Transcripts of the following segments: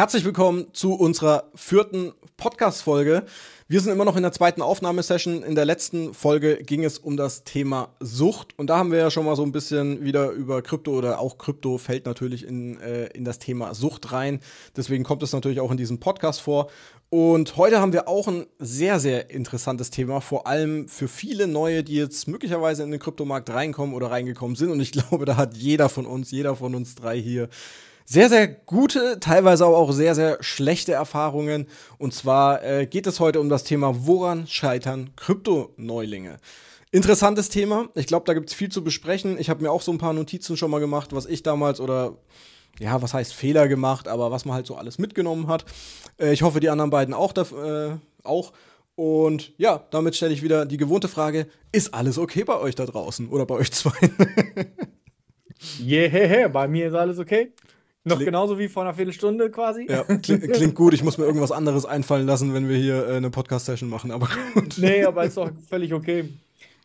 Herzlich willkommen zu unserer vierten Podcast-Folge. Wir sind immer noch in der zweiten Aufnahmesession. In der letzten Folge ging es um das Thema Sucht. Und da haben wir ja schon mal so ein bisschen wieder über Krypto oder auch Krypto fällt natürlich in, äh, in das Thema Sucht rein. Deswegen kommt es natürlich auch in diesem Podcast vor. Und heute haben wir auch ein sehr, sehr interessantes Thema, vor allem für viele Neue, die jetzt möglicherweise in den Kryptomarkt reinkommen oder reingekommen sind. Und ich glaube, da hat jeder von uns, jeder von uns drei hier sehr, sehr gute, teilweise aber auch sehr, sehr schlechte Erfahrungen. Und zwar äh, geht es heute um das Thema, woran scheitern Krypto-Neulinge? Interessantes Thema. Ich glaube, da gibt es viel zu besprechen. Ich habe mir auch so ein paar Notizen schon mal gemacht, was ich damals oder ja, was heißt Fehler gemacht, aber was man halt so alles mitgenommen hat. Äh, ich hoffe, die anderen beiden auch. Äh, auch. Und ja, damit stelle ich wieder die gewohnte Frage: Ist alles okay bei euch da draußen oder bei euch zwei? yeah, bei mir ist alles okay. Noch Kling genauso wie vor einer Viertelstunde quasi. Ja, klingt, klingt gut. Ich muss mir irgendwas anderes einfallen lassen, wenn wir hier äh, eine Podcast-Session machen, aber gut. Nee, aber ist doch völlig okay.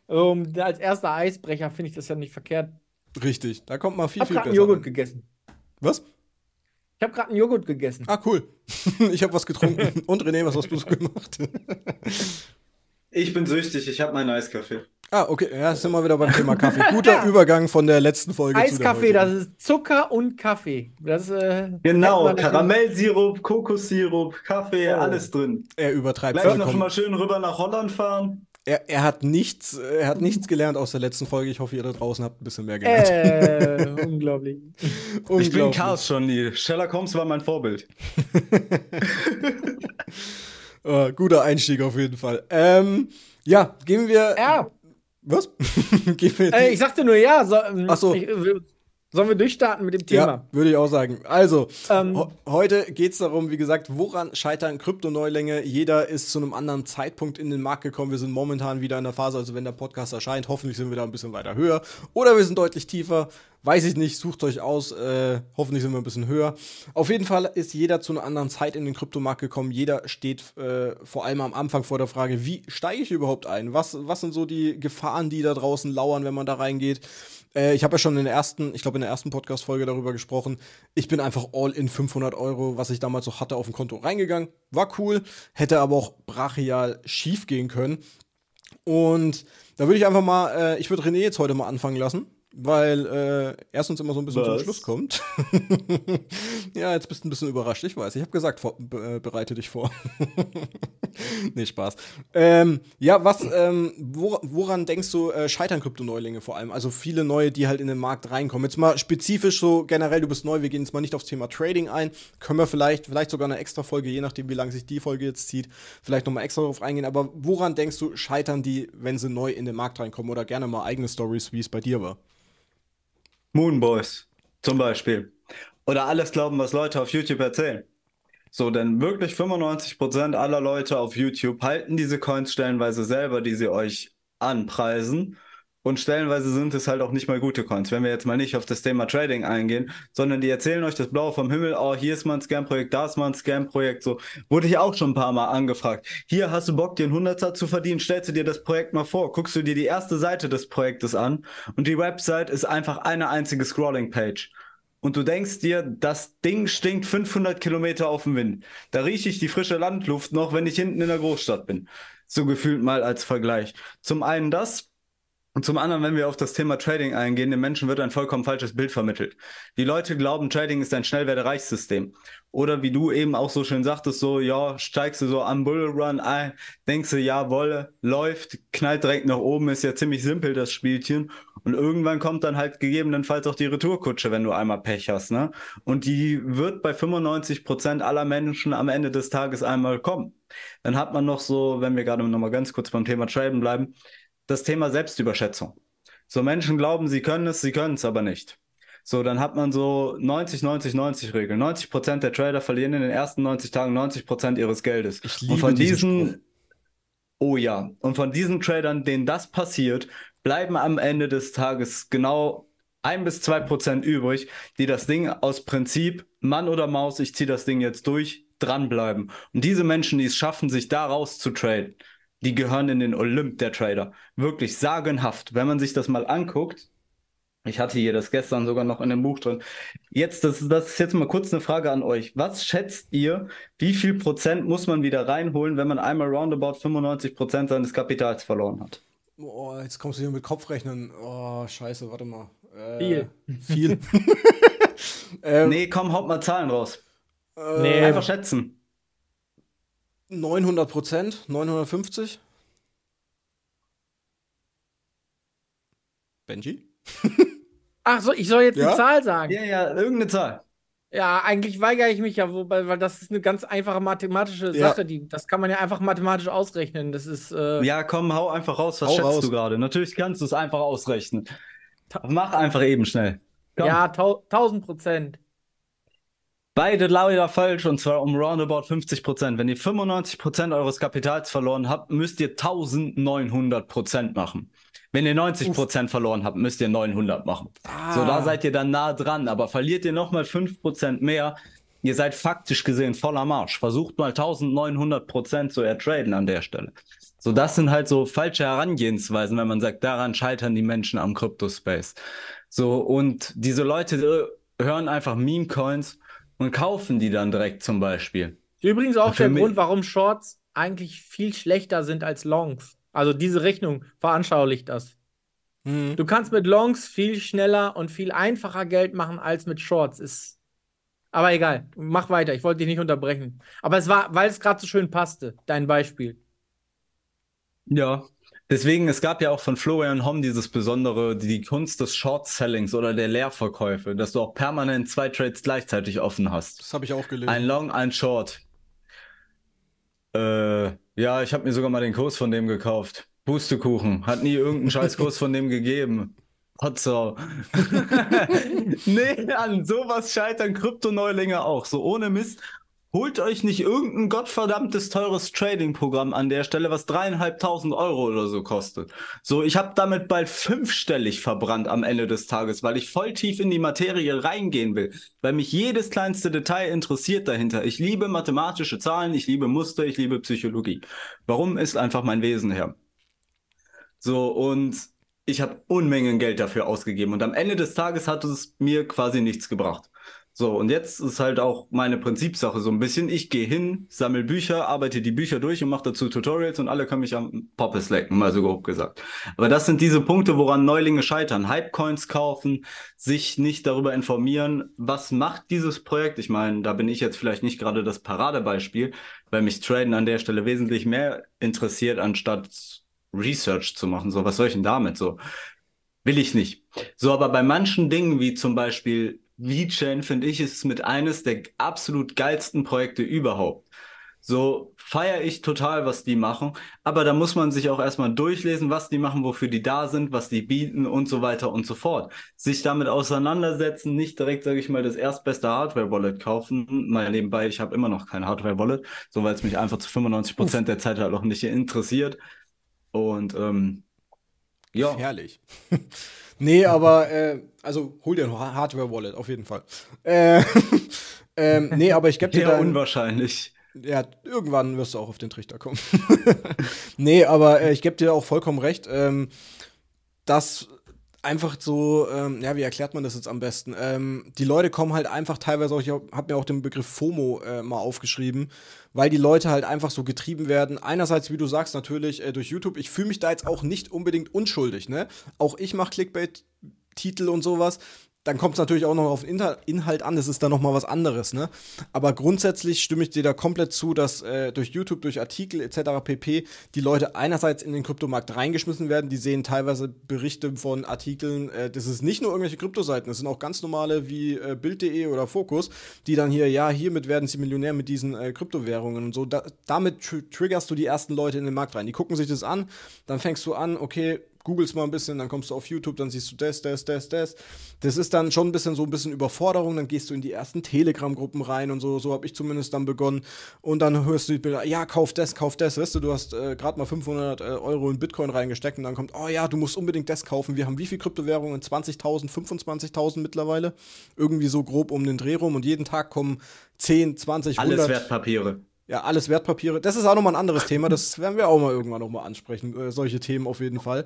Um, ähm, als erster Eisbrecher finde ich das ja nicht verkehrt. Richtig, da kommt mal viel, hab viel besser. Ich habe gerade einen Joghurt an. gegessen. Was? Ich habe gerade einen Joghurt gegessen. Ah, cool. ich habe was getrunken. Und René, was hast du gemacht? ich bin süchtig, ich habe meinen Eiskaffee. Ah, okay, ja, sind wir wieder beim Thema Kaffee. Guter ja. Übergang von der letzten Folge. Eiskaffee, das ist Zucker und Kaffee. Das, äh, genau, Karamellsirup, Kokossirup, Kaffee, oh. alles drin. Er übertreibt. Gleich noch mal schön rüber nach Holland fahren. Er, er, hat nichts, er hat nichts gelernt aus der letzten Folge. Ich hoffe, ihr da draußen habt ein bisschen mehr gelernt. Äh, unglaublich. unglaublich. Ich bin Chaos schon nie. Sherlock Holmes war mein Vorbild. uh, guter Einstieg auf jeden Fall. Ähm, ja, gehen wir. Ja. Was? Äh, ich sagte nur ja. So, Ach so. Ich, Sollen wir durchstarten mit dem Thema? Ja, würde ich auch sagen. Also, ähm, heute geht es darum, wie gesagt, woran scheitern Kryptoneulänge? Jeder ist zu einem anderen Zeitpunkt in den Markt gekommen. Wir sind momentan wieder in der Phase, also wenn der Podcast erscheint, hoffentlich sind wir da ein bisschen weiter höher. Oder wir sind deutlich tiefer. Weiß ich nicht, sucht euch aus. Äh, hoffentlich sind wir ein bisschen höher. Auf jeden Fall ist jeder zu einer anderen Zeit in den Kryptomarkt gekommen. Jeder steht äh, vor allem am Anfang vor der Frage, wie steige ich überhaupt ein? Was, was sind so die Gefahren, die da draußen lauern, wenn man da reingeht? Äh, ich habe ja schon in der ersten, ich glaube in der ersten Podcast-Folge darüber gesprochen. Ich bin einfach all in 500 Euro, was ich damals noch hatte, auf dem Konto reingegangen. War cool, hätte aber auch brachial schief gehen können. Und da würde ich einfach mal, äh, ich würde René jetzt heute mal anfangen lassen weil äh, erstens immer so ein bisschen Was? zum Schluss kommt. ja, jetzt bist du ein bisschen überrascht, ich weiß. Ich habe gesagt, vor, äh, bereite dich vor. nee, Spaß. Ähm, ja, was, ähm, wor woran denkst du, äh, scheitern Kryptoneulinge vor allem? Also viele neue, die halt in den Markt reinkommen. Jetzt mal spezifisch so generell, du bist neu, wir gehen jetzt mal nicht aufs Thema Trading ein. Können wir vielleicht, vielleicht sogar eine extra Folge, je nachdem, wie lange sich die Folge jetzt zieht, vielleicht nochmal extra darauf eingehen. Aber woran denkst du, scheitern die, wenn sie neu in den Markt reinkommen? Oder gerne mal eigene Stories, wie es bei dir war? Moonboys zum Beispiel. Oder alles glauben, was Leute auf YouTube erzählen. So, denn wirklich 95% aller Leute auf YouTube halten diese Coins stellenweise selber, die sie euch anpreisen und stellenweise sind es halt auch nicht mal gute Coins. Wenn wir jetzt mal nicht auf das Thema Trading eingehen, sondern die erzählen euch das Blaue vom Himmel, oh, hier ist mal ein Scam-Projekt, da ist mal ein Scam-Projekt, so. Wurde ich auch schon ein paar Mal angefragt. Hier hast du Bock, dir einen Hunderter zu verdienen, stellst du dir das Projekt mal vor, guckst du dir die erste Seite des Projektes an und die Website ist einfach eine einzige Scrolling-Page und du denkst dir, das Ding stinkt 500 Kilometer auf dem Wind. Da rieche ich die frische Landluft noch, wenn ich hinten in der Großstadt bin. So gefühlt mal als Vergleich. Zum einen das. Und zum anderen, wenn wir auf das Thema Trading eingehen, den Menschen wird ein vollkommen falsches Bild vermittelt. Die Leute glauben, Trading ist ein Schnellwertereichssystem. Oder wie du eben auch so schön sagtest, so, ja, steigst du so am Bullrun ein, denkst du, jawolle, läuft, knallt direkt nach oben, ist ja ziemlich simpel, das Spielchen. Und irgendwann kommt dann halt gegebenenfalls auch die Retourkutsche, wenn du einmal Pech hast, ne? Und die wird bei 95 Prozent aller Menschen am Ende des Tages einmal kommen. Dann hat man noch so, wenn wir gerade nochmal ganz kurz beim Thema Traden bleiben, das Thema Selbstüberschätzung. So Menschen glauben, sie können es, sie können es aber nicht. So, dann hat man so 90-90-90-Regeln. 90 Prozent der Trader verlieren in den ersten 90 Tagen 90 Prozent ihres Geldes. Ich liebe Und von diesen, diesen oh ja, und von diesen Tradern, denen das passiert, bleiben am Ende des Tages genau ein bis zwei Prozent übrig, die das Ding aus Prinzip, Mann oder Maus, ich ziehe das Ding jetzt durch, dranbleiben. Und diese Menschen, die es schaffen, sich daraus zu traden, die gehören in den Olymp der Trader. Wirklich sagenhaft. Wenn man sich das mal anguckt, ich hatte hier das gestern sogar noch in dem Buch drin. Jetzt, das, das ist jetzt mal kurz eine Frage an euch. Was schätzt ihr, wie viel Prozent muss man wieder reinholen, wenn man einmal roundabout 95 Prozent seines Kapitals verloren hat? Oh, jetzt kommst du hier mit Kopfrechnen. Oh, scheiße, warte mal. Äh, viel. viel. ähm, nee, komm, haut mal Zahlen raus. Äh, nee. Einfach schätzen. 900 Prozent, 950. Benji? Ach so, ich soll jetzt ja? eine Zahl sagen. Ja, ja, irgendeine Zahl. Ja, eigentlich weigere ich mich ja, wobei, weil das ist eine ganz einfache mathematische Sache. Ja. Die, das kann man ja einfach mathematisch ausrechnen. Das ist. Äh ja, komm, hau einfach raus. Was schätzt raus. du gerade? Natürlich kannst du es einfach ausrechnen. Mach einfach eben schnell. Komm. Ja, 1000 Prozent. Beide leider falsch und zwar um roundabout 50 Prozent. Wenn ihr 95 Prozent eures Kapitals verloren habt, müsst ihr 1900 Prozent machen. Wenn ihr 90 Prozent verloren habt, müsst ihr 900 machen. Ah. So, da ah. seid ihr dann nah dran. Aber verliert ihr nochmal 5 Prozent mehr, ihr seid faktisch gesehen voller Marsch. Versucht mal 1900 Prozent zu ertraden an der Stelle. So, das sind halt so falsche Herangehensweisen, wenn man sagt, daran scheitern die Menschen am Kryptospace. So, und diese Leute hören einfach Meme-Coins und kaufen die dann direkt zum Beispiel. Übrigens auch der Grund, warum Shorts eigentlich viel schlechter sind als Longs. Also diese Rechnung veranschaulicht das. Mhm. Du kannst mit Longs viel schneller und viel einfacher Geld machen als mit Shorts. Ist aber egal, mach weiter. Ich wollte dich nicht unterbrechen. Aber es war, weil es gerade so schön passte, dein Beispiel. Ja, Deswegen, es gab ja auch von Florian Homm dieses besondere, die Kunst des Short-Sellings oder der Leerverkäufe, dass du auch permanent zwei Trades gleichzeitig offen hast. Das habe ich auch gelesen. Ein Long, ein Short. Äh, ja, ich habe mir sogar mal den Kurs von dem gekauft. Pustekuchen. Hat nie irgendeinen Scheißkurs von dem gegeben. Hotzau. nee, an sowas scheitern Kryptoneulinge auch. So ohne Mist. Holt euch nicht irgendein gottverdammtes teures Trading-Programm an der Stelle, was dreieinhalbtausend Euro oder so kostet. So, ich habe damit bald fünfstellig verbrannt am Ende des Tages, weil ich voll tief in die Materie reingehen will, weil mich jedes kleinste Detail interessiert dahinter. Ich liebe mathematische Zahlen, ich liebe Muster, ich liebe Psychologie. Warum ist einfach mein Wesen her? So, und ich habe Unmengen Geld dafür ausgegeben und am Ende des Tages hat es mir quasi nichts gebracht. So, und jetzt ist halt auch meine Prinzipsache so ein bisschen. Ich gehe hin, sammle Bücher, arbeite die Bücher durch und mache dazu Tutorials und alle können mich am Poppe lecken, mal so grob gesagt. Aber das sind diese Punkte, woran Neulinge scheitern. Hypecoins kaufen, sich nicht darüber informieren, was macht dieses Projekt. Ich meine, da bin ich jetzt vielleicht nicht gerade das Paradebeispiel, weil mich Traden an der Stelle wesentlich mehr interessiert, anstatt Research zu machen. So, was soll ich denn damit? So, will ich nicht. So, aber bei manchen Dingen, wie zum Beispiel VeChain, finde ich, ist mit eines der absolut geilsten Projekte überhaupt. So feiere ich total, was die machen. Aber da muss man sich auch erstmal durchlesen, was die machen, wofür die da sind, was die bieten und so weiter und so fort. Sich damit auseinandersetzen, nicht direkt, sage ich mal, das erstbeste Hardware-Wallet kaufen. Mal nebenbei, ich habe immer noch kein Hardware-Wallet, so weil es mich einfach zu 95 Prozent der Zeit halt auch nicht interessiert. Und ähm, ja. Herrlich. Nee, aber äh, also hol dir ein Hardware-Wallet, auf jeden Fall. Äh, ähm, nee, aber ich gebe dir. Ja, unwahrscheinlich. Ja, irgendwann wirst du auch auf den Trichter kommen. nee, aber äh, ich gebe dir auch vollkommen recht. Ähm, das einfach so, ähm, ja, wie erklärt man das jetzt am besten? Ähm, die Leute kommen halt einfach teilweise auch, ich habe mir auch den Begriff FOMO äh, mal aufgeschrieben, weil die Leute halt einfach so getrieben werden. Einerseits, wie du sagst, natürlich äh, durch YouTube. Ich fühle mich da jetzt auch nicht unbedingt unschuldig, ne? Auch ich mache Clickbait. Titel und sowas dann kommt es natürlich auch noch auf den Inhalt an, das ist dann nochmal was anderes, ne? Aber grundsätzlich stimme ich dir da komplett zu, dass äh, durch YouTube, durch Artikel etc. pp. die Leute einerseits in den Kryptomarkt reingeschmissen werden, die sehen teilweise Berichte von Artikeln, äh, das ist nicht nur irgendwelche Kryptoseiten, das sind auch ganz normale wie äh, Bild.de oder Focus, die dann hier, ja, hiermit werden sie Millionär mit diesen äh, Kryptowährungen und so. Da, damit tr triggerst du die ersten Leute in den Markt rein. Die gucken sich das an, dann fängst du an, okay, googelst mal ein bisschen, dann kommst du auf YouTube, dann siehst du das, das, das, das. Das ist dann schon ein bisschen so ein bisschen Überforderung, dann gehst du in die ersten Telegram-Gruppen rein und so, so habe ich zumindest dann begonnen. Und dann hörst du die Bilder, ja, kauf das, kauf das, weißt du, du hast äh, gerade mal 500 äh, Euro in Bitcoin reingesteckt und dann kommt, oh ja, du musst unbedingt das kaufen. Wir haben wie viel Kryptowährungen? 20.000, 25.000 mittlerweile? Irgendwie so grob um den Dreh rum und jeden Tag kommen 10, 20, 100. Alles Wertpapiere. Ja, alles Wertpapiere. Das ist auch nochmal ein anderes Thema. Das werden wir auch mal irgendwann nochmal ansprechen. Äh, solche Themen auf jeden Fall.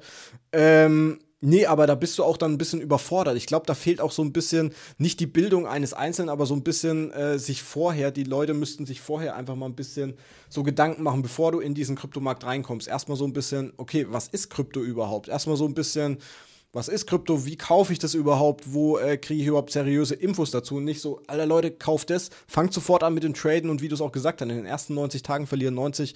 Ähm, nee, aber da bist du auch dann ein bisschen überfordert. Ich glaube, da fehlt auch so ein bisschen, nicht die Bildung eines Einzelnen, aber so ein bisschen äh, sich vorher, die Leute müssten sich vorher einfach mal ein bisschen so Gedanken machen, bevor du in diesen Kryptomarkt reinkommst. Erstmal so ein bisschen, okay, was ist Krypto überhaupt? Erstmal so ein bisschen was ist Krypto, wie kaufe ich das überhaupt, wo äh, kriege ich überhaupt seriöse Infos dazu und nicht so, alle Leute, kauft es, fangt sofort an mit dem Traden und wie du es auch gesagt hast, in den ersten 90 Tagen verlieren 90%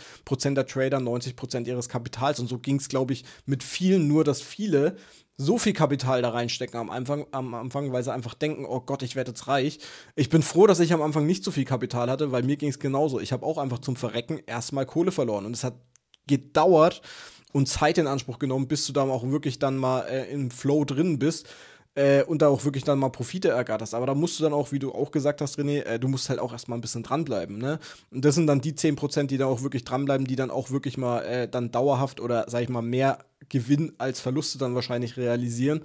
der Trader 90% ihres Kapitals und so ging es, glaube ich, mit vielen, nur dass viele so viel Kapital da reinstecken am Anfang, am Anfang, weil sie einfach denken, oh Gott, ich werde jetzt reich. Ich bin froh, dass ich am Anfang nicht so viel Kapital hatte, weil mir ging es genauso. Ich habe auch einfach zum Verrecken erstmal Kohle verloren und es hat gedauert, und Zeit in Anspruch genommen, bis du da auch wirklich dann mal äh, im Flow drin bist. Äh, und da auch wirklich dann mal Profite ergatterst. Aber da musst du dann auch, wie du auch gesagt hast, René, äh, du musst halt auch erstmal ein bisschen dranbleiben. Ne? Und das sind dann die 10%, die da auch wirklich dranbleiben, die dann auch wirklich mal äh, dann dauerhaft oder, sag ich mal, mehr Gewinn als Verluste dann wahrscheinlich realisieren.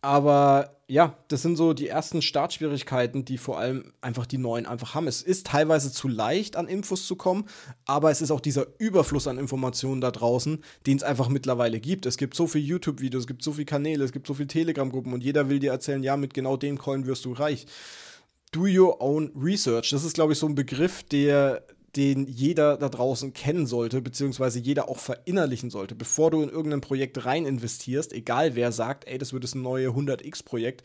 Aber ja, das sind so die ersten Startschwierigkeiten, die vor allem einfach die Neuen einfach haben. Es ist teilweise zu leicht, an Infos zu kommen, aber es ist auch dieser Überfluss an Informationen da draußen, den es einfach mittlerweile gibt. Es gibt so viele YouTube-Videos, es gibt so viele Kanäle, es gibt so viele Telegram-Gruppen und jeder will dir erzählen, ja, mit genau dem Coin wirst du reich. Do your own research. Das ist, glaube ich, so ein Begriff, der den jeder da draußen kennen sollte, beziehungsweise jeder auch verinnerlichen sollte. Bevor du in irgendein Projekt rein investierst, egal wer sagt, ey, das wird das neue 100x-Projekt,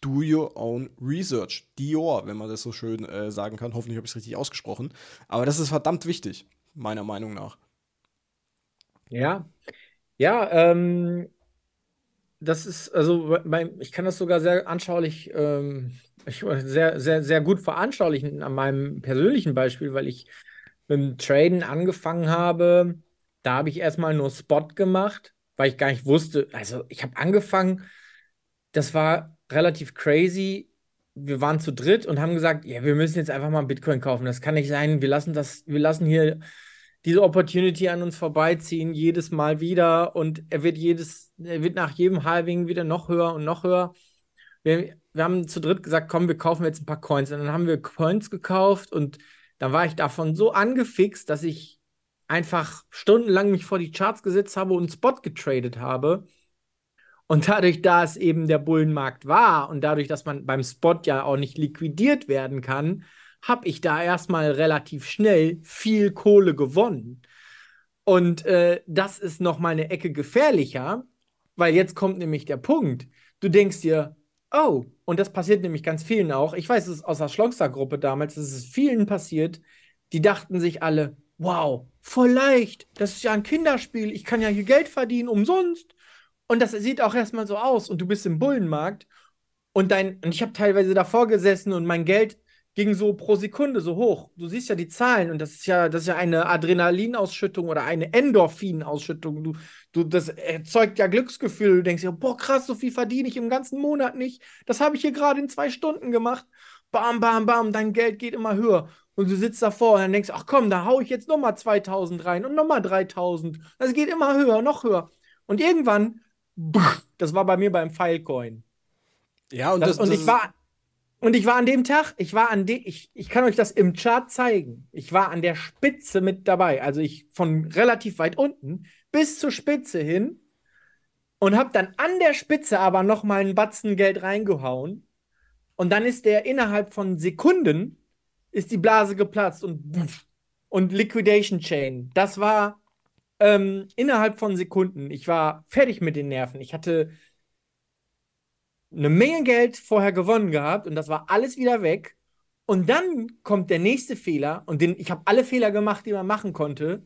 do your own research. Dior, wenn man das so schön äh, sagen kann. Hoffentlich habe ich es richtig ausgesprochen. Aber das ist verdammt wichtig, meiner Meinung nach. Ja, ja, ähm, das ist, also ich kann das sogar sehr anschaulich ähm, ich sehr, sehr, sehr gut veranschaulichen an meinem persönlichen Beispiel, weil ich mit dem Traden angefangen habe. Da habe ich erstmal nur Spot gemacht, weil ich gar nicht wusste. Also, ich habe angefangen, das war relativ crazy. Wir waren zu dritt und haben gesagt, ja, wir müssen jetzt einfach mal Bitcoin kaufen. Das kann nicht sein. Wir lassen das, wir lassen hier diese Opportunity an uns vorbeiziehen, jedes Mal wieder. Und er wird jedes, er wird nach jedem Halving wieder noch höher und noch höher. Wir, wir haben zu dritt gesagt, komm, wir kaufen jetzt ein paar Coins. Und dann haben wir Coins gekauft und dann war ich davon so angefixt, dass ich einfach stundenlang mich vor die Charts gesetzt habe und Spot getradet habe. Und dadurch, dass eben der Bullenmarkt war und dadurch, dass man beim Spot ja auch nicht liquidiert werden kann, habe ich da erstmal relativ schnell viel Kohle gewonnen. Und äh, das ist nochmal eine Ecke gefährlicher, weil jetzt kommt nämlich der Punkt. Du denkst dir, Oh, und das passiert nämlich ganz vielen auch. Ich weiß es aus der Schlongster-Gruppe damals, es ist vielen passiert, die dachten sich alle, wow, voll leicht, das ist ja ein Kinderspiel, ich kann ja hier Geld verdienen, umsonst. Und das sieht auch erstmal so aus und du bist im Bullenmarkt und dein, und ich habe teilweise davor gesessen und mein Geld ging so pro Sekunde so hoch. Du siehst ja die Zahlen und das ist ja, das ist ja eine Adrenalinausschüttung oder eine Endorphinausschüttung. Du, du, das erzeugt ja Glücksgefühl. Du denkst ja, boah, krass, so viel verdiene ich im ganzen Monat nicht. Das habe ich hier gerade in zwei Stunden gemacht. Bam, bam, bam, dein Geld geht immer höher. Und du sitzt davor und dann denkst, ach komm, da haue ich jetzt nochmal 2000 rein und nochmal 3000. Das geht immer höher, noch höher. Und irgendwann, das war bei mir beim Filecoin. Ja, und das, das und ich war und ich war an dem Tag, ich war an dem, ich, ich kann euch das im Chart zeigen. Ich war an der Spitze mit dabei. Also ich von relativ weit unten bis zur Spitze hin und habe dann an der Spitze aber nochmal einen Batzen Geld reingehauen. Und dann ist der innerhalb von Sekunden ist die Blase geplatzt und und Liquidation Chain. Das war ähm, innerhalb von Sekunden. Ich war fertig mit den Nerven. Ich hatte eine Menge Geld vorher gewonnen gehabt und das war alles wieder weg. Und dann kommt der nächste Fehler und den, ich habe alle Fehler gemacht, die man machen konnte.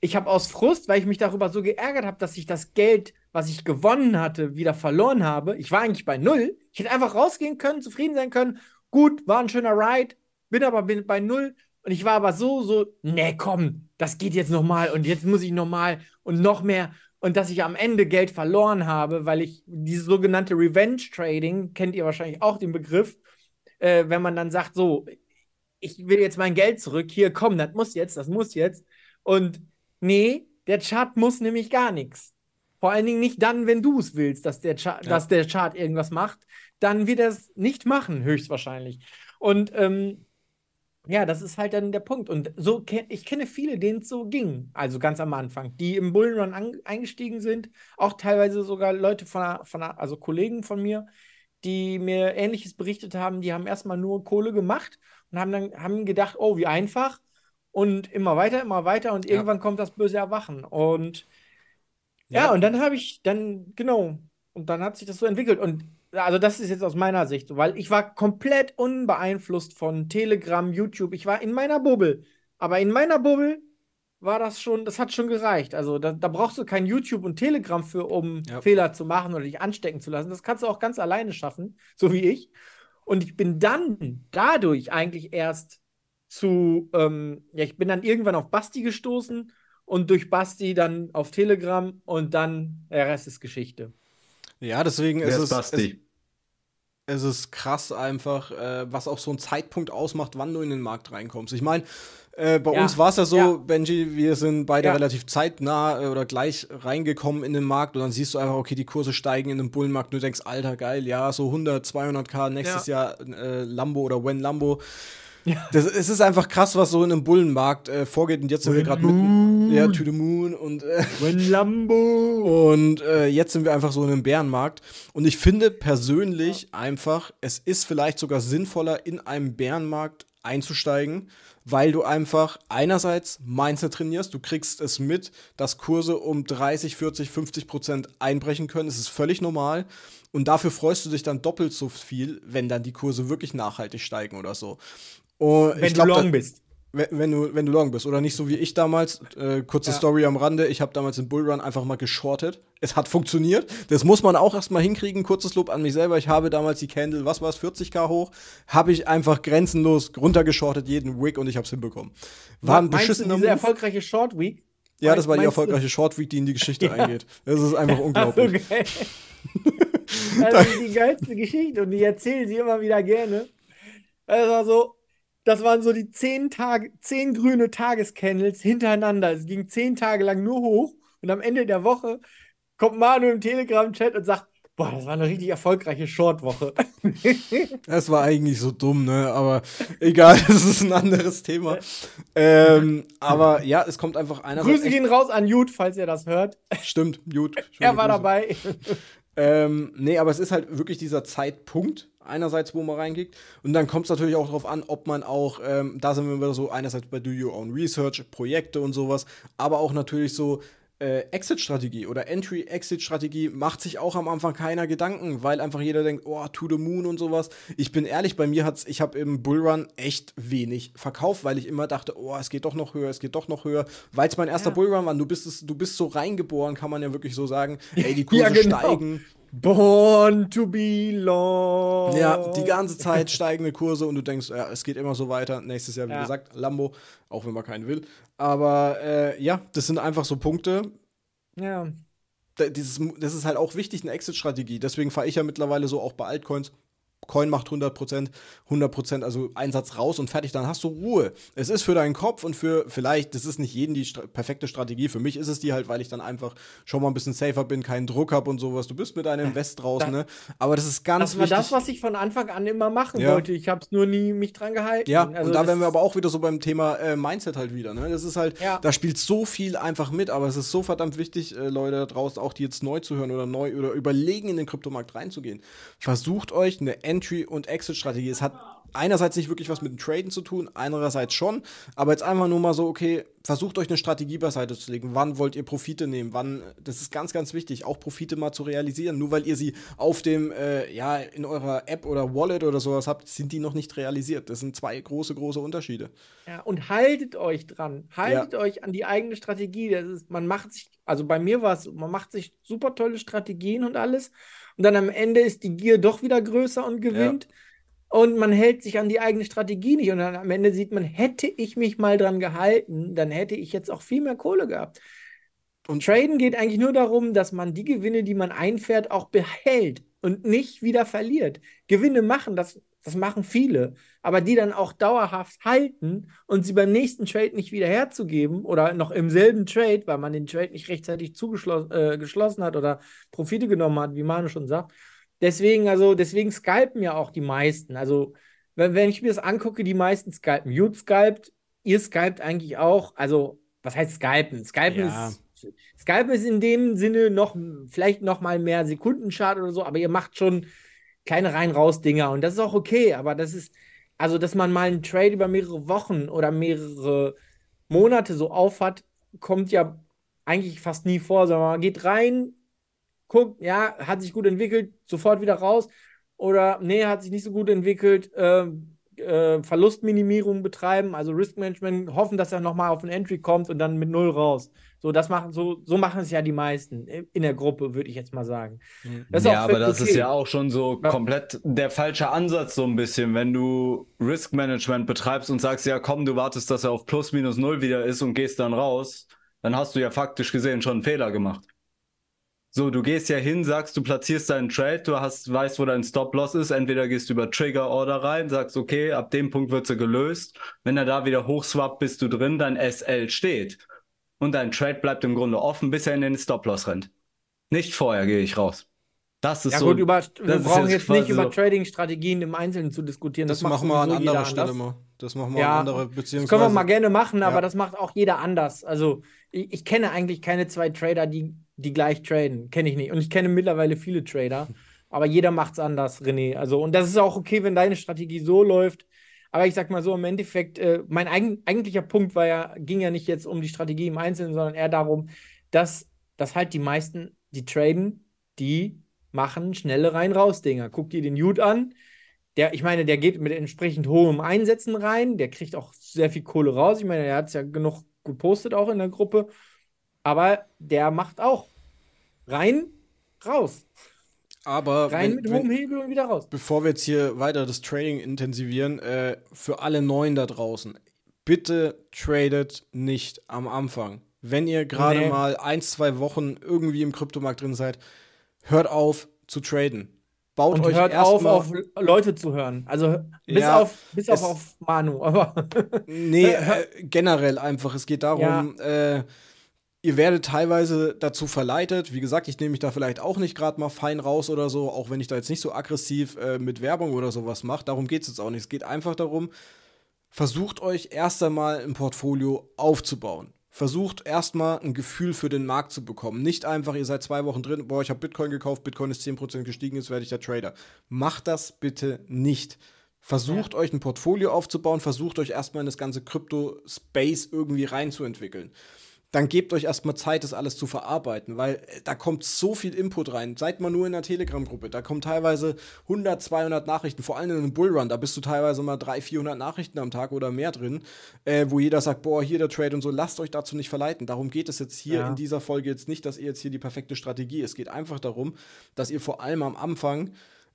Ich habe aus Frust, weil ich mich darüber so geärgert habe, dass ich das Geld, was ich gewonnen hatte, wieder verloren habe. Ich war eigentlich bei null. Ich hätte einfach rausgehen können, zufrieden sein können. Gut, war ein schöner Ride, bin aber bei null. Und ich war aber so, so, nee, komm, das geht jetzt nochmal und jetzt muss ich nochmal und noch mehr und dass ich am Ende Geld verloren habe, weil ich dieses sogenannte Revenge Trading, kennt ihr wahrscheinlich auch den Begriff, äh, wenn man dann sagt, so, ich will jetzt mein Geld zurück, hier komm, das muss jetzt, das muss jetzt. Und nee, der Chart muss nämlich gar nichts. Vor allen Dingen nicht dann, wenn du es willst, dass der, Char ja. dass der Chart irgendwas macht. Dann wird er es nicht machen, höchstwahrscheinlich. Und ähm, ja, das ist halt dann der Punkt. Und so ich kenne viele, denen es so ging, also ganz am Anfang, die im Bullenrun eingestiegen sind, auch teilweise sogar Leute von, einer, von einer, also Kollegen von mir, die mir Ähnliches berichtet haben, die haben erstmal nur Kohle gemacht und haben dann haben gedacht, oh, wie einfach. Und immer weiter, immer weiter und ja. irgendwann kommt das böse Erwachen. Und ja, ja und dann habe ich, dann, genau, und dann hat sich das so entwickelt. Und also das ist jetzt aus meiner Sicht, weil ich war komplett unbeeinflusst von Telegram, YouTube. Ich war in meiner Bubble. Aber in meiner Bubble war das schon, das hat schon gereicht. Also da, da brauchst du kein YouTube und Telegram für, um ja. Fehler zu machen oder dich anstecken zu lassen. Das kannst du auch ganz alleine schaffen, so wie ich. Und ich bin dann dadurch eigentlich erst zu, ähm, ja, ich bin dann irgendwann auf Basti gestoßen und durch Basti dann auf Telegram und dann der Rest ist Geschichte. Ja, deswegen ist es, Basti. es, es ist krass einfach, äh, was auch so ein Zeitpunkt ausmacht, wann du in den Markt reinkommst. Ich meine, äh, bei ja. uns war es ja so, ja. Benji, wir sind beide ja. relativ zeitnah äh, oder gleich reingekommen in den Markt und dann siehst du einfach, okay, die Kurse steigen in den Bullenmarkt. Und Du denkst, alter, geil, ja, so 100, 200k nächstes Jahr äh, Lambo oder When Lambo. Das, es ist einfach krass, was so in einem Bullenmarkt äh, vorgeht. Und jetzt sind When wir gerade mitten. Ja, to the moon und. Äh, When Lambo. Und äh, jetzt sind wir einfach so in einem Bärenmarkt. Und ich finde persönlich ja. einfach, es ist vielleicht sogar sinnvoller, in einem Bärenmarkt einzusteigen, weil du einfach einerseits Mindset trainierst, du kriegst es mit, dass Kurse um 30, 40, 50 Prozent einbrechen können. Es ist völlig normal. Und dafür freust du dich dann doppelt so viel, wenn dann die Kurse wirklich nachhaltig steigen oder so. Oh, wenn glaub, du long da, bist. Wenn, wenn, du, wenn du long bist. Oder nicht so wie ich damals. Äh, kurze ja. Story am Rande. Ich habe damals den Bullrun einfach mal geschortet. Es hat funktioniert. Das muss man auch erstmal hinkriegen. Kurzes Lob an mich selber. Ich habe damals die Candle, was war es, 40k hoch. Habe ich einfach grenzenlos runtergeschortet, jeden Wick und ich habe es hinbekommen. War ein beschissener Move. erfolgreiche Short Week? Ja, das war die erfolgreiche Short Week, die in die Geschichte ja. eingeht. Das ist einfach unglaublich. Also, okay. das ist also, die geilste Geschichte und die erzählen sie immer wieder gerne. Das war so, das waren so die zehn Tage, zehn grüne Tagescandles hintereinander. Es ging zehn Tage lang nur hoch und am Ende der Woche kommt Manu im Telegram-Chat und sagt, Boah, das war eine richtig erfolgreiche Short-Woche. das war eigentlich so dumm, ne? Aber egal, das ist ein anderes Thema. Ähm, aber ja, es kommt einfach einer. Grüße gehen raus an Jude, falls ihr das hört. Stimmt, Jude. Er war Grüße. dabei. Ähm, nee, aber es ist halt wirklich dieser Zeitpunkt, einerseits, wo man reinkickt. Und dann kommt es natürlich auch darauf an, ob man auch, ähm, da sind wir wieder so, einerseits bei Do Your Own Research, Projekte und sowas, aber auch natürlich so, äh, Exit-Strategie oder Entry-Exit-Strategie macht sich auch am Anfang keiner Gedanken, weil einfach jeder denkt, oh, to the moon und sowas. Ich bin ehrlich, bei mir hat's, ich habe im Bullrun echt wenig verkauft, weil ich immer dachte, oh, es geht doch noch höher, es geht doch noch höher, weil es mein erster ja. Bullrun war. Du bist, es, du bist so reingeboren, kann man ja wirklich so sagen. Ey, die Kurse ja, genau. steigen Born to be lost. Ja, die ganze Zeit steigende Kurse und du denkst, ja, es geht immer so weiter. Nächstes Jahr, wie ja. gesagt, Lambo, auch wenn man keinen will. Aber äh, ja, das sind einfach so Punkte. Ja. Da, dieses, das ist halt auch wichtig, eine Exit-Strategie. Deswegen fahre ich ja mittlerweile so auch bei Altcoins. Coin macht 100%, 100%, also Einsatz raus und fertig, dann hast du Ruhe. Es ist für deinen Kopf und für vielleicht, das ist nicht jeden die stra perfekte Strategie. Für mich ist es die halt, weil ich dann einfach schon mal ein bisschen safer bin, keinen Druck habe und sowas. Du bist mit einem West draußen, ne? Aber das ist ganz wichtig. Das war das, was ich von Anfang an immer machen ja. wollte. Ich habe es nur nie mich dran gehalten. Ja, also und da wären wir aber auch wieder so beim Thema äh, Mindset halt wieder, ne? Das ist halt, ja. da spielt so viel einfach mit, aber es ist so verdammt wichtig, äh, Leute da draußen, auch die jetzt neu zu hören oder neu oder überlegen, in den Kryptomarkt reinzugehen. Versucht euch eine End Entry- und Exit-Strategie. Es hat einerseits nicht wirklich was mit dem Traden zu tun, andererseits schon. Aber jetzt einfach nur mal so, okay, versucht euch eine Strategie beiseite zu legen. Wann wollt ihr Profite nehmen? Wann, das ist ganz, ganz wichtig, auch Profite mal zu realisieren. Nur weil ihr sie auf dem, äh, ja, in eurer App oder Wallet oder sowas habt, sind die noch nicht realisiert. Das sind zwei große, große Unterschiede. Ja, und haltet euch dran. Haltet ja. euch an die eigene Strategie. Das ist, man macht sich, also bei mir war es, man macht sich super tolle Strategien und alles. Und dann am Ende ist die Gier doch wieder größer und gewinnt. Ja und man hält sich an die eigene Strategie nicht und dann am Ende sieht man, hätte ich mich mal dran gehalten, dann hätte ich jetzt auch viel mehr Kohle gehabt. Und Traden geht eigentlich nur darum, dass man die Gewinne, die man einfährt, auch behält und nicht wieder verliert. Gewinne machen, das, das machen viele, aber die dann auch dauerhaft halten und sie beim nächsten Trade nicht wieder herzugeben oder noch im selben Trade, weil man den Trade nicht rechtzeitig zugeschlossen äh, hat oder Profite genommen hat, wie Manu schon sagt, Deswegen, also, deswegen skypen ja auch die meisten. Also, wenn, wenn ich mir das angucke, die meisten skypen. Jude skypt, ihr skypt eigentlich auch. Also, was heißt skypen? Skypen ja. ist. Skype ist in dem Sinne noch vielleicht noch mal mehr Sekundenschart oder so, aber ihr macht schon kleine rein raus Dinger und das ist auch okay, aber das ist also dass man mal einen Trade über mehrere Wochen oder mehrere Monate so auf hat, kommt ja eigentlich fast nie vor, sondern man geht rein, guck, ja, hat sich gut entwickelt, sofort wieder raus. Oder nee, hat sich nicht so gut entwickelt, äh, äh, Verlustminimierung betreiben, also Risk Management, hoffen, dass er nochmal auf ein Entry kommt und dann mit null raus. So, das machen, so, so machen es ja die meisten in der Gruppe, würde ich jetzt mal sagen. Mhm. Das ja, aber das okay. ist ja auch schon so komplett der falsche Ansatz, so ein bisschen, wenn du Risk Management betreibst und sagst, ja komm, du wartest, dass er auf plus minus null wieder ist und gehst dann raus, dann hast du ja faktisch gesehen schon einen Fehler gemacht. So, du gehst ja hin, sagst, du platzierst deinen Trade, du hast, weißt, wo dein Stop-Loss ist. Entweder gehst du über Trigger-Order rein, sagst, okay, ab dem Punkt wird sie gelöst. Wenn er da wieder hochswappt, bist du drin, dein SL steht. Und dein Trade bleibt im Grunde offen, bis er in den Stop-Loss rennt. Nicht vorher gehe ich raus. Das ist ja, so. Gut, über, wir brauchen jetzt, jetzt nicht über so. Trading-Strategien im Einzelnen zu diskutieren. Das, das machen wir an anderer Stelle mal. Das machen wir ja, an anderer beziehungsweise. Das können wir mal gerne machen, ja. aber das macht auch jeder anders. Also, ich, ich kenne eigentlich keine zwei Trader, die die gleich traden. Kenne ich nicht. Und ich kenne mittlerweile viele Trader, aber jeder macht es anders, René. Also, und das ist auch okay, wenn deine Strategie so läuft. Aber ich sag mal so, im Endeffekt, äh, mein eigen, eigentlicher Punkt war ja, ging ja nicht jetzt um die Strategie im Einzelnen, sondern eher darum, dass, dass halt die meisten, die traden, die machen schnelle Rein-Raus-Dinger. Guck dir den Jude an. Der, ich meine, der geht mit entsprechend hohem Einsätzen rein, der kriegt auch sehr viel Kohle raus. Ich meine, der hat es ja genug gepostet auch in der Gruppe. Aber der macht auch Rein, raus. Aber rein wenn, mit hohem Hebel und wieder raus. Bevor wir jetzt hier weiter das Trading intensivieren, äh, für alle Neuen da draußen, bitte tradet nicht am Anfang. Wenn ihr gerade nee. mal ein, zwei Wochen irgendwie im Kryptomarkt drin seid, hört auf zu traden. Baut und euch hört auf, auf Leute zu hören. Also bis, ja, auf, bis auf, auf Manu. Aber nee, äh, generell einfach. Es geht darum, ja. äh, ihr werdet teilweise dazu verleitet. Wie gesagt, ich nehme mich da vielleicht auch nicht gerade mal fein raus oder so, auch wenn ich da jetzt nicht so aggressiv äh, mit Werbung oder sowas mache. Darum geht es jetzt auch nicht. Es geht einfach darum, versucht euch erst einmal ein Portfolio aufzubauen. Versucht erstmal ein Gefühl für den Markt zu bekommen. Nicht einfach, ihr seid zwei Wochen drin, boah, ich habe Bitcoin gekauft, Bitcoin ist 10% gestiegen, jetzt werde ich der Trader. Macht das bitte nicht. Versucht ja. euch ein Portfolio aufzubauen, versucht euch erstmal in das ganze Krypto-Space irgendwie reinzuentwickeln dann gebt euch erstmal Zeit, das alles zu verarbeiten, weil äh, da kommt so viel Input rein. Seid mal nur in der Telegram-Gruppe, da kommen teilweise 100, 200 Nachrichten, vor allem in einem Bullrun, da bist du teilweise mal 300, 400 Nachrichten am Tag oder mehr drin, äh, wo jeder sagt, boah, hier der Trade und so, lasst euch dazu nicht verleiten. Darum geht es jetzt hier ja. in dieser Folge jetzt nicht, dass ihr jetzt hier die perfekte Strategie, es geht einfach darum, dass ihr vor allem am Anfang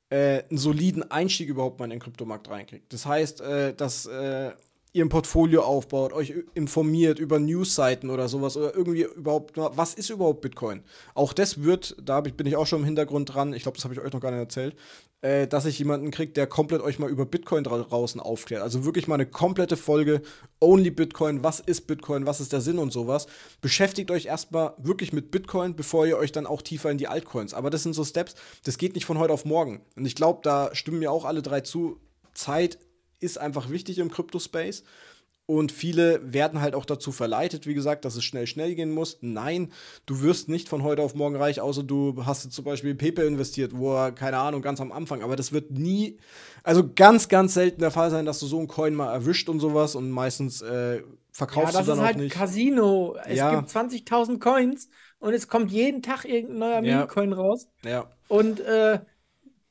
äh, einen soliden Einstieg überhaupt mal in den Kryptomarkt reinkriegt. Das heißt, äh, dass äh, ihr ein Portfolio aufbaut, euch informiert über Newsseiten oder sowas oder irgendwie überhaupt, was ist überhaupt Bitcoin? Auch das wird, da bin ich auch schon im Hintergrund dran, ich glaube, das habe ich euch noch gar nicht erzählt, äh, dass ich jemanden kriege, der komplett euch mal über Bitcoin draußen aufklärt. Also wirklich mal eine komplette Folge, only Bitcoin, was ist Bitcoin, was ist der Sinn und sowas. Beschäftigt euch erstmal wirklich mit Bitcoin, bevor ihr euch dann auch tiefer in die Altcoins. Aber das sind so Steps, das geht nicht von heute auf morgen. Und ich glaube, da stimmen mir auch alle drei zu, Zeit ist ist einfach wichtig im Crypto-Space. Und viele werden halt auch dazu verleitet, wie gesagt, dass es schnell, schnell gehen muss. Nein, du wirst nicht von heute auf morgen reich, außer du hast jetzt zum Beispiel PayPal investiert, wo keine Ahnung, ganz am Anfang, aber das wird nie, also ganz, ganz selten der Fall sein, dass du so einen Coin mal erwischt und sowas und meistens äh, verkaufst ja, du dann auch halt nicht. Das ist halt Casino. Es ja. gibt 20.000 Coins und es kommt jeden Tag irgendein neuer ja. Meme-Coin raus. Ja. Und, äh,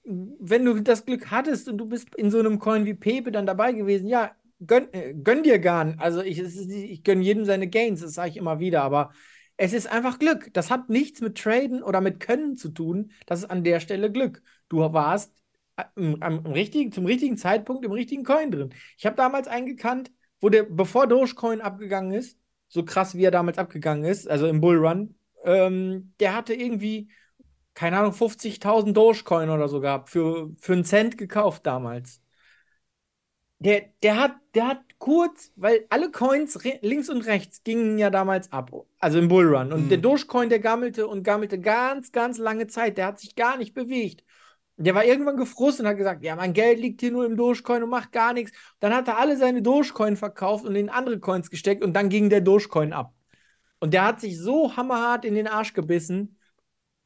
wenn du das Glück hattest und du bist in so einem Coin wie Pepe dann dabei gewesen, ja, gönn, äh, gönn dir Garn. Also ich, ich gönn jedem seine Gains, das sage ich immer wieder, aber es ist einfach Glück. Das hat nichts mit Traden oder mit Können zu tun. Das ist an der Stelle Glück. Du warst am, äh, am richtigen, zum richtigen Zeitpunkt im richtigen Coin drin. Ich habe damals eingekannt, wo der, bevor Dogecoin abgegangen ist, so krass wie er damals abgegangen ist, also im Bullrun, ähm, der hatte irgendwie keine Ahnung, 50.000 Dogecoin oder so gehabt, für, für einen Cent gekauft damals. Der, der, hat, der hat kurz, weil alle Coins links und rechts gingen ja damals ab, also im Bullrun. Und mhm. der Dogecoin, der gammelte und gammelte ganz, ganz lange Zeit, der hat sich gar nicht bewegt. Der war irgendwann gefrustet und hat gesagt, ja, mein Geld liegt hier nur im Dogecoin und macht gar nichts. Dann hat er alle seine Dogecoin verkauft und in andere Coins gesteckt und dann ging der Dogecoin ab. Und der hat sich so hammerhart in den Arsch gebissen,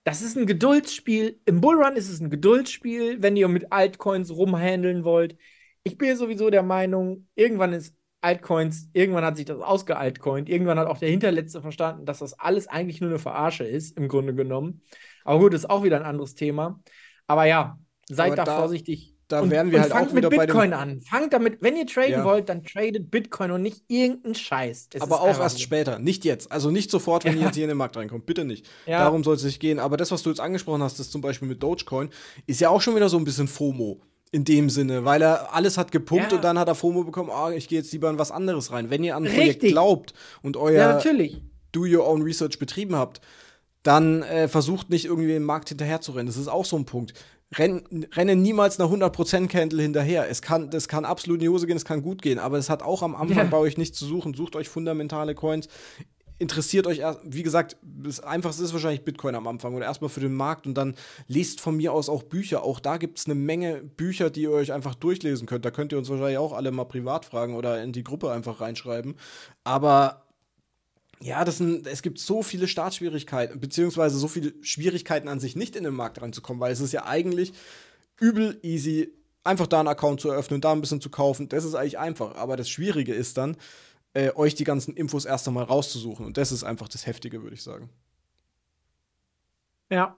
das ist ein Geduldsspiel. Im Bullrun ist es ein Geduldsspiel, wenn ihr mit Altcoins rumhandeln wollt. Ich bin sowieso der Meinung, irgendwann ist Altcoins, irgendwann hat sich das ausgealtcoint, irgendwann hat auch der Hinterletzte verstanden, dass das alles eigentlich nur eine Verarsche ist, im Grunde genommen. Aber gut, ist auch wieder ein anderes Thema. Aber ja, seid Aber da, da vorsichtig da und, wären wir halt fangt auch wieder mit Bitcoin bei an. Fangt damit, wenn ihr traden ja. wollt, dann tradet Bitcoin und nicht irgendeinen Scheiß. Das aber auch erst später, nicht jetzt. Also nicht sofort, wenn ja. ihr jetzt hier in den Markt reinkommt. Bitte nicht. Ja. Darum soll es nicht gehen. Aber das, was du jetzt angesprochen hast, ist zum Beispiel mit Dogecoin, ist ja auch schon wieder so ein bisschen FOMO. In dem Sinne, weil er alles hat gepumpt und dann hat er FOMO bekommen, ah, ich gehe jetzt lieber in was anderes rein. Wenn ihr an ein Projekt glaubt und euer Do-Your-Own-Research betrieben habt, dann äh, versucht nicht irgendwie im Markt hinterherzurennen. Das ist auch so ein Punkt renn, renne niemals einer 100%-Candle hinterher. Es kann, das kann absolut in die Hose gehen, es kann gut gehen, aber es hat auch am Anfang ja. bei euch nichts zu suchen. Sucht euch fundamentale Coins. Interessiert euch erst, wie gesagt, das einfachste ist wahrscheinlich Bitcoin am Anfang oder erstmal für den Markt und dann lest von mir aus auch Bücher. Auch da gibt es eine Menge Bücher, die ihr euch einfach durchlesen könnt. Da könnt ihr uns wahrscheinlich auch alle mal privat fragen oder in die Gruppe einfach reinschreiben. Aber ja, das sind, es gibt so viele Startschwierigkeiten, beziehungsweise so viele Schwierigkeiten an sich nicht in den Markt reinzukommen, weil es ist ja eigentlich übel easy, einfach da einen Account zu eröffnen, da ein bisschen zu kaufen. Das ist eigentlich einfach. Aber das Schwierige ist dann, äh, euch die ganzen Infos erst einmal rauszusuchen. Und das ist einfach das Heftige, würde ich sagen. Ja,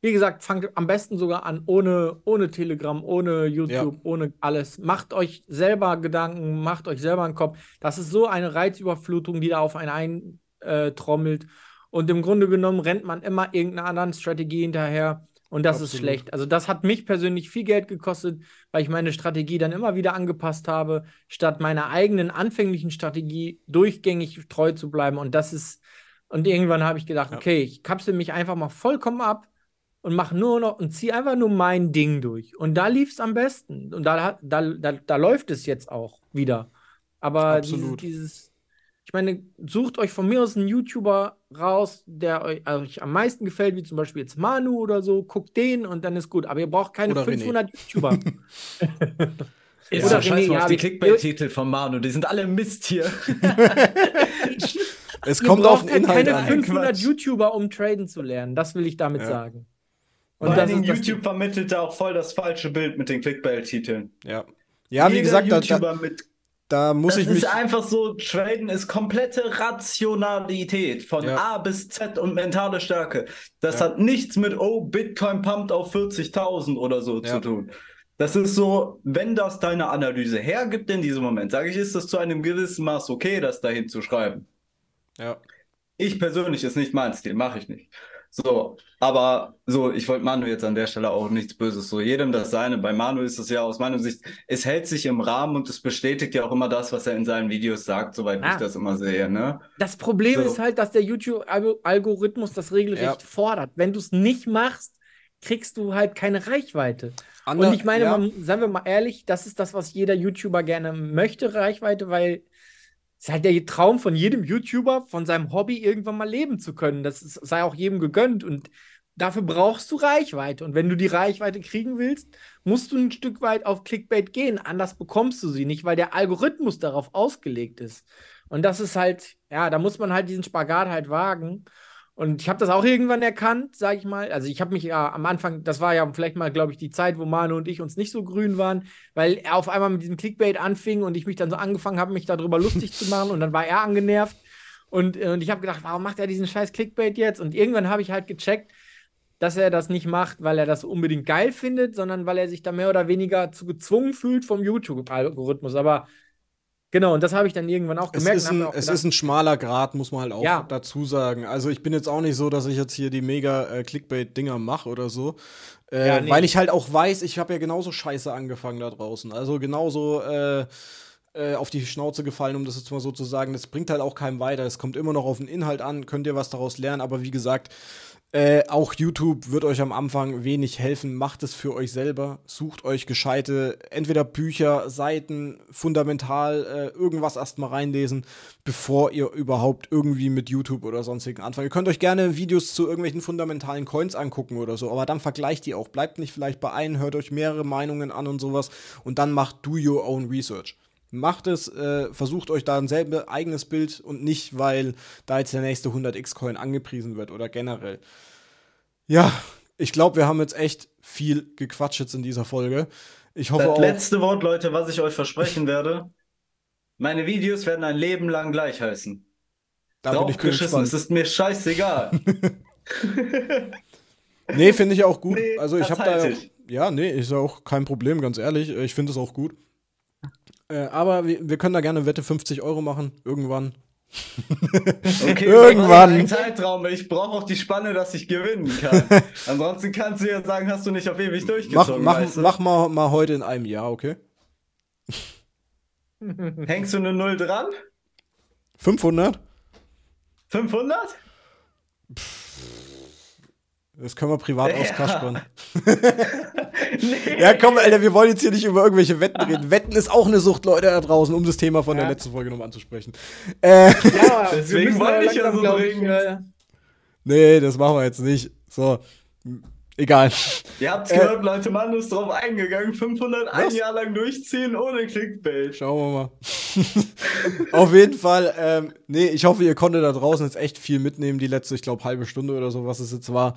wie gesagt, fangt am besten sogar an, ohne, ohne Telegram, ohne YouTube, ja. ohne alles. Macht euch selber Gedanken, macht euch selber einen Kopf. Das ist so eine Reizüberflutung, die da auf einen eintrommelt. Äh, und im Grunde genommen rennt man immer irgendeiner anderen Strategie hinterher. Und das Absolut. ist schlecht. Also das hat mich persönlich viel Geld gekostet, weil ich meine Strategie dann immer wieder angepasst habe, statt meiner eigenen anfänglichen Strategie durchgängig treu zu bleiben. Und das ist, und irgendwann habe ich gedacht, ja. okay, ich kapsel mich einfach mal vollkommen ab und mache nur noch und ziehe einfach nur mein Ding durch. Und da lief es am besten. Und da, da, da, da läuft es jetzt auch wieder. Aber dieses, dieses, ich meine, sucht euch von mir aus einen YouTuber raus, der euch, also euch, am meisten gefällt, wie zum Beispiel jetzt Manu oder so, guckt den und dann ist gut. Aber ihr braucht keine oder 500 René. YouTuber. Ist Oder so scheiß mal auf die Clickbait-Titel von Manu, die sind alle Mist hier. es kommt auf den Inhalt keine 500 Quatsch. YouTuber, um traden zu lernen, das will ich damit ja. sagen. Und Vor allem YouTube vermittelt da auch voll das falsche Bild mit den Clickbait-Titeln. Ja. Ja, Jeder wie gesagt, YouTuber da, da, da muss das ich mich. Es ist einfach so, Traden ist komplette Rationalität von ja. A bis Z und mentale Stärke. Das ja. hat nichts mit, oh, Bitcoin pumpt auf 40.000 oder so ja. zu tun. Das ist so, wenn das deine Analyse hergibt in diesem Moment, sage ich, ist das zu einem gewissen Maß okay, das dahin zu schreiben. Ja. Ich persönlich ist nicht mein Stil, mache ich nicht. So, aber so, ich wollte Manu jetzt an der Stelle auch nichts Böses. So, jedem das Seine. Bei Manu ist es ja aus meiner Sicht, es hält sich im Rahmen und es bestätigt ja auch immer das, was er in seinen Videos sagt, soweit ah. ich das immer sehe. Ne? Das Problem so. ist halt, dass der YouTube-Algorithmus das regelrecht ja. fordert. Wenn du es nicht machst, kriegst du halt keine Reichweite. Ander, und ich meine, ja. man, seien wir mal ehrlich, das ist das, was jeder YouTuber gerne möchte, Reichweite, weil ist halt der Traum von jedem YouTuber, von seinem Hobby irgendwann mal leben zu können. Das ist, sei auch jedem gegönnt. Und dafür brauchst du Reichweite. Und wenn du die Reichweite kriegen willst, musst du ein Stück weit auf Clickbait gehen. Anders bekommst du sie nicht, weil der Algorithmus darauf ausgelegt ist. Und das ist halt, ja, da muss man halt diesen Spagat halt wagen. Und ich habe das auch irgendwann erkannt, sage ich mal. Also ich habe mich ja am Anfang, das war ja vielleicht mal, glaube ich, die Zeit, wo Manu und ich uns nicht so grün waren, weil er auf einmal mit diesem Clickbait anfing und ich mich dann so angefangen habe, mich darüber lustig zu machen und dann war er angenervt und, äh, und ich habe gedacht, warum macht er diesen scheiß Clickbait jetzt? Und irgendwann habe ich halt gecheckt, dass er das nicht macht, weil er das unbedingt geil findet, sondern weil er sich da mehr oder weniger zu gezwungen fühlt vom YouTube-Algorithmus. Aber Genau, und das habe ich dann irgendwann auch gemerkt. Es ist, ein, es gedacht, ist ein schmaler Grad, muss man halt auch ja. dazu sagen. Also ich bin jetzt auch nicht so, dass ich jetzt hier die mega äh, Clickbait-Dinger mache oder so. Äh, ja, nee. Weil ich halt auch weiß, ich habe ja genauso scheiße angefangen da draußen. Also genauso äh, äh, auf die Schnauze gefallen, um das jetzt mal so zu sagen. Das bringt halt auch keinem weiter. Es kommt immer noch auf den Inhalt an, könnt ihr was daraus lernen. Aber wie gesagt, äh, auch YouTube wird euch am Anfang wenig helfen. Macht es für euch selber. Sucht euch gescheite, entweder Bücher, Seiten, fundamental äh, irgendwas erstmal reinlesen, bevor ihr überhaupt irgendwie mit YouTube oder sonstigen anfangt. Ihr könnt euch gerne Videos zu irgendwelchen fundamentalen Coins angucken oder so, aber dann vergleicht die auch. Bleibt nicht vielleicht bei einem, hört euch mehrere Meinungen an und sowas und dann macht do your own research. Macht es, äh, versucht euch da ein selber eigenes Bild und nicht, weil da jetzt der nächste 100x-Coin angepriesen wird oder generell. Ja, ich glaube, wir haben jetzt echt viel gequatscht jetzt in dieser Folge. Ich hoffe das auch, letzte Wort, Leute, was ich euch versprechen werde. Meine Videos werden ein Leben lang gleich heißen. Da Drauf bin ich geschissen, es ist mir scheißegal. nee, finde ich auch gut. Nee, also ich habe da ich. ja, nee, ist auch kein Problem, ganz ehrlich. Ich finde es auch gut. Äh, aber wir, wir, können da gerne Wette 50 Euro machen, irgendwann. okay, irgendwann. Ein Zeitraum, ich brauche auch die Spanne, dass ich gewinnen kann. Ansonsten kannst du ja sagen, hast du nicht auf ewig durchgezogen. Mach, mach, weißt du? mach mal, mal heute in einem Jahr, okay? Hängst du eine Null dran? 500? 500? Das können wir privat ja. auskaspern. nee. Ja, komm, Alter, wir wollen jetzt hier nicht über irgendwelche Wetten reden. Wetten ist auch eine Sucht, Leute, da draußen, um das Thema von ja. der letzten Folge nochmal anzusprechen. Äh, ja, deswegen wollte ich ja so reden. Nee, das machen wir jetzt nicht. So. Egal. Ihr habt's äh, gehört, Leute, Mann ist drauf eingegangen. 500 ein Jahr lang durchziehen ohne Clickbait. Schauen wir mal. Auf jeden Fall, ähm, nee, ich hoffe, ihr konntet da draußen jetzt echt viel mitnehmen. Die letzte, ich glaube, halbe Stunde oder so, was es jetzt war.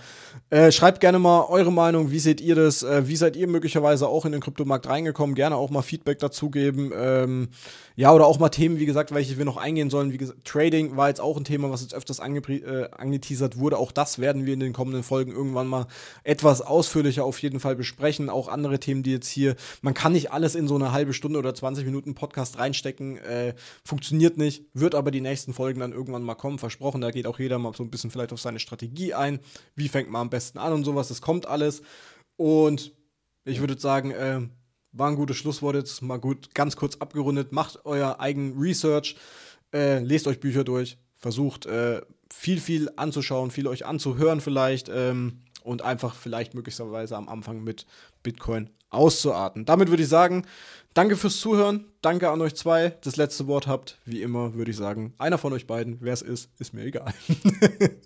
Äh, schreibt gerne mal eure Meinung. Wie seht ihr das? Äh, wie seid ihr möglicherweise auch in den Kryptomarkt reingekommen? Gerne auch mal Feedback dazugeben. Ähm, ja, oder auch mal Themen, wie gesagt, welche wir noch eingehen sollen. Wie gesagt, Trading war jetzt auch ein Thema, was jetzt öfters äh, angeteasert wurde. Auch das werden wir in den kommenden Folgen irgendwann mal etwas ausführlicher auf jeden Fall besprechen. Auch andere Themen, die jetzt hier, man kann nicht alles in so eine halbe Stunde oder 20 Minuten Podcast reinstecken. Äh, funktioniert nicht, wird aber die nächsten Folgen dann irgendwann mal kommen, versprochen. Da geht auch jeder mal so ein bisschen vielleicht auf seine Strategie ein. Wie fängt man am besten an und sowas. Das kommt alles. Und ich würde sagen, äh, war ein gutes Schlusswort jetzt. Mal gut, ganz kurz abgerundet. Macht euer eigen Research. Äh, lest euch Bücher durch. Versucht, äh, viel, viel anzuschauen, viel euch anzuhören vielleicht. Ähm, und einfach vielleicht möglicherweise am Anfang mit Bitcoin auszuarten. Damit würde ich sagen, danke fürs Zuhören, danke an euch zwei. Das letzte Wort habt, wie immer, würde ich sagen, einer von euch beiden, wer es ist, ist mir egal.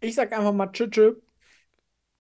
ich sag einfach mal tschüss.